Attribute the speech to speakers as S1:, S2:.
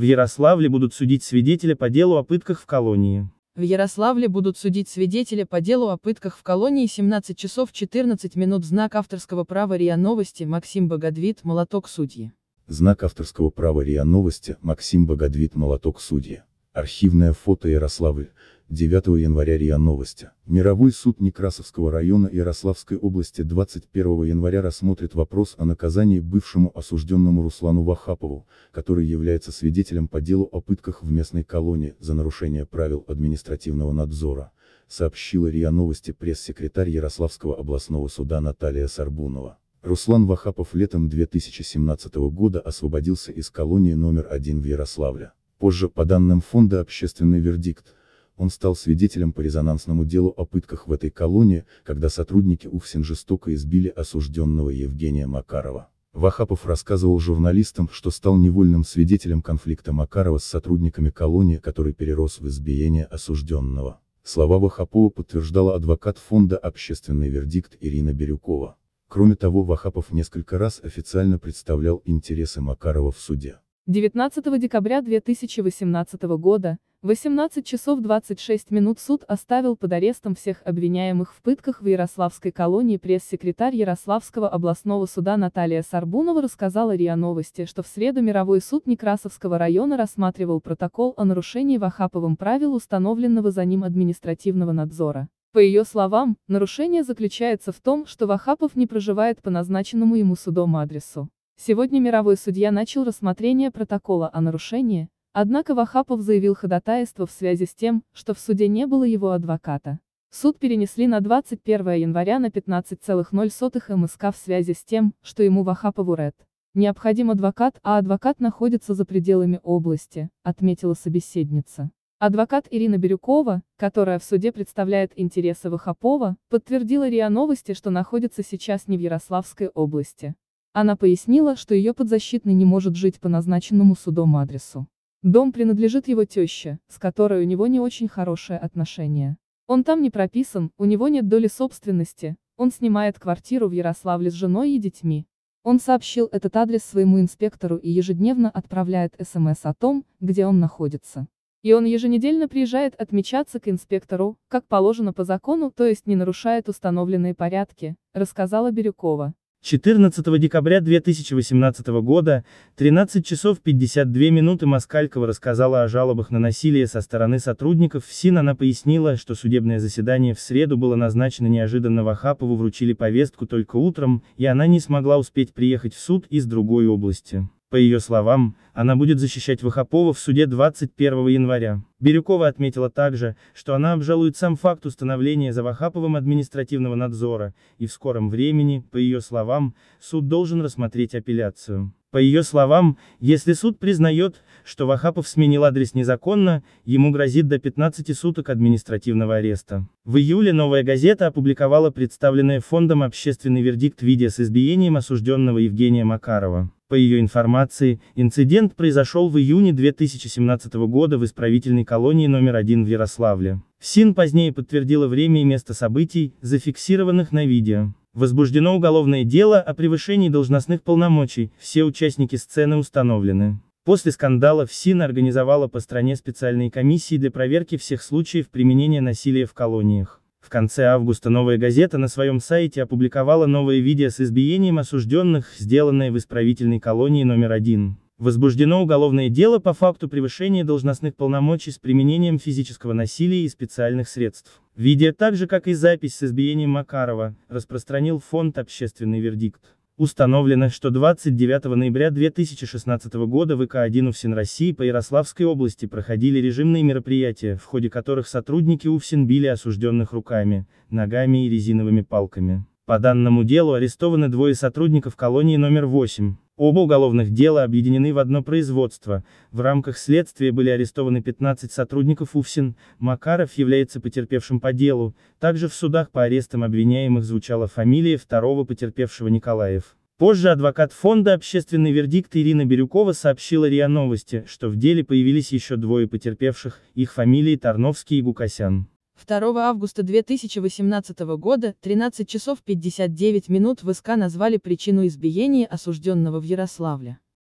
S1: В Ярославле будут судить свидетеля по делу о пытках в колонии.
S2: В Ярославле будут судить свидетеля по делу о пытках в колонии 17 часов 14 минут. Знак авторского права РИА Новости Максим Богодвит, молоток судьи.
S3: Знак авторского права РИА Новости Максим Богодвит, молоток судьи. Архивное фото Ярославль. 9 января РИА Новости. Мировой суд Некрасовского района Ярославской области 21 января рассмотрит вопрос о наказании бывшему осужденному Руслану Вахапову, который является свидетелем по делу о пытках в местной колонии за нарушение правил административного надзора, сообщила РИА Новости пресс-секретарь Ярославского областного суда Наталья Сарбунова. Руслан Вахапов летом 2017 года освободился из колонии номер один в Ярославле. Позже, по данным фонда «Общественный вердикт», он стал свидетелем по резонансному делу о пытках в этой колонии, когда сотрудники УФСИН жестоко избили осужденного Евгения Макарова. Вахапов рассказывал журналистам, что стал невольным свидетелем конфликта Макарова с сотрудниками колонии, который перерос в избиение осужденного. Слова Вахапова подтверждала адвокат фонда «Общественный вердикт» Ирина Бирюкова. Кроме того, Вахапов несколько раз официально представлял интересы Макарова в суде.
S2: 19 декабря 2018 года 18 часов 26 минут суд оставил под арестом всех обвиняемых в пытках в Ярославской колонии пресс-секретарь Ярославского областного суда Наталья Сарбунова рассказала РИА Новости, что в среду мировой суд Некрасовского района рассматривал протокол о нарушении Вахаповым правил установленного за ним административного надзора. По ее словам, нарушение заключается в том, что Вахапов не проживает по назначенному ему судом адресу. Сегодня мировой судья начал рассмотрение протокола о нарушении, Однако Вахапов заявил ходатайство в связи с тем, что в суде не было его адвоката. Суд перенесли на 21 января на 15,0 МСК в связи с тем, что ему Вахапову РЭД. Необходим адвокат, а адвокат находится за пределами области, отметила собеседница. Адвокат Ирина Бирюкова, которая в суде представляет интересы Вахапова, подтвердила РИА Новости, что находится сейчас не в Ярославской области. Она пояснила, что ее подзащитный не может жить по назначенному судом адресу. Дом принадлежит его теще, с которой у него не очень хорошие отношения. Он там не прописан, у него нет доли собственности, он снимает квартиру в Ярославле с женой и детьми. Он сообщил этот адрес своему инспектору и ежедневно отправляет СМС о том, где он находится. И он еженедельно приезжает отмечаться к инспектору, как положено по закону, то есть не нарушает установленные порядки, рассказала Бирюкова.
S1: 14 декабря 2018 года, 13 часов 52 минуты Москалькова рассказала о жалобах на насилие со стороны сотрудников ФСИН. Она пояснила, что судебное заседание в среду было назначено неожиданно Вахапову вручили повестку только утром, и она не смогла успеть приехать в суд из другой области. По ее словам, она будет защищать Вахапова в суде 21 января. Бирюкова отметила также, что она обжалует сам факт установления за Вахаповым административного надзора, и в скором времени, по ее словам, суд должен рассмотреть апелляцию. По ее словам, если суд признает, что Вахапов сменил адрес незаконно, ему грозит до 15 суток административного ареста. В июле «Новая газета» опубликовала представленное фондом общественный вердикт видео с избиением осужденного Евгения Макарова. По ее информации, инцидент произошел в июне 2017 года в исправительной колонии номер один в Ярославле. СИН позднее подтвердила время и место событий, зафиксированных на видео. Возбуждено уголовное дело о превышении должностных полномочий, все участники сцены установлены. После скандала ФСИН организовала по стране специальные комиссии для проверки всех случаев применения насилия в колониях. В конце августа «Новая газета» на своем сайте опубликовала новое видео с избиением осужденных, сделанное в исправительной колонии номер один. Возбуждено уголовное дело по факту превышения должностных полномочий с применением физического насилия и специальных средств. Видео так же, как и запись с избиением Макарова, распространил фонд «Общественный вердикт». Установлено, что 29 ноября 2016 года в ИК-1 УФСИН России по Ярославской области проходили режимные мероприятия, в ходе которых сотрудники УФСИН били осужденных руками, ногами и резиновыми палками. По данному делу арестованы двое сотрудников колонии номер 8. Оба уголовных дела объединены в одно производство. В рамках следствия были арестованы 15 сотрудников УФСИН, Макаров является потерпевшим по делу, также в судах по арестам обвиняемых звучала фамилия второго потерпевшего Николаев. Позже адвокат фонда «Общественный вердикт» Ирина Бирюкова сообщила РИА Новости, что в деле появились еще двое потерпевших, их фамилии Тарновский и Гукасян.
S2: 2 августа 2018 года, 13 часов 59 минут в СК назвали причину избиения осужденного в Ярославле.